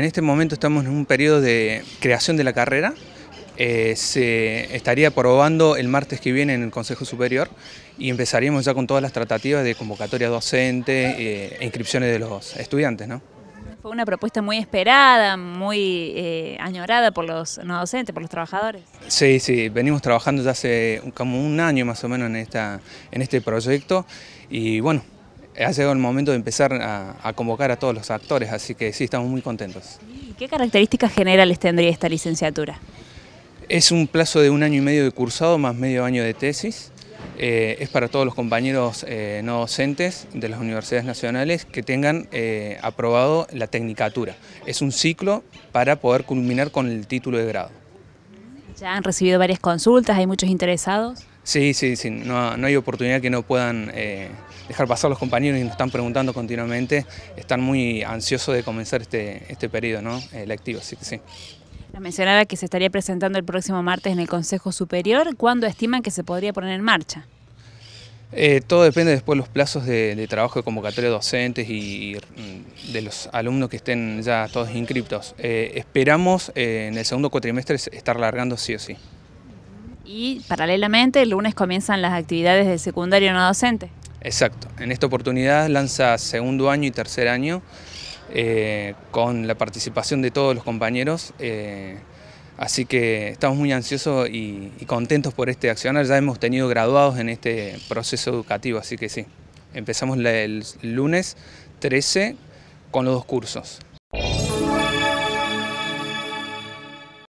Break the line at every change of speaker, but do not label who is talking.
En este momento estamos en un periodo de creación de la carrera. Eh, se estaría aprobando el martes que viene en el Consejo Superior y empezaríamos ya con todas las tratativas de convocatoria docente eh, e inscripciones de los estudiantes.
Fue una propuesta muy esperada, muy eh, añorada por los no docentes, por los trabajadores.
Sí, sí, venimos trabajando ya hace como un año más o menos en, esta, en este proyecto y bueno, ha llegado el momento de empezar a, convocar a todos los actores, así que sí, estamos muy contentos.
¿Y qué características generales tendría esta licenciatura?
Es un plazo de un año y medio de cursado más medio año de tesis. Eh, es para todos los compañeros eh, no docentes de las universidades nacionales que tengan eh, aprobado la tecnicatura. Es un ciclo para poder culminar con el título de grado.
¿Ya han recibido varias consultas? ¿Hay muchos interesados?
Sí, sí, sí, no, hay oportunidad que no puedan eh, dejar pasar los compañeros y nos están preguntando continuamente, están muy ansiosos de comenzar este, este periodo ¿no? activo, eh, así que sí.
mencionaba que se estaría presentando el próximo martes en el Consejo Superior, ¿cuándo estiman que se podría poner en marcha?
Eh, todo depende después de los plazos de, trabajo de convocatoria de docentes y, mm, de los alumnos que estén ya todos inscriptos. esperamos en el segundo cuatrimestre estar largando sí o sí.
Y paralelamente, el lunes comienzan las actividades de secundario no docente.
Exacto. En esta oportunidad lanza segundo año y tercer año eh, con la participación de todos los compañeros. Eh, así que estamos muy ansiosos y, y contentos por este accionar. Ya hemos tenido graduados en este proceso educativo, así que sí. Empezamos el lunes 13 con los dos cursos.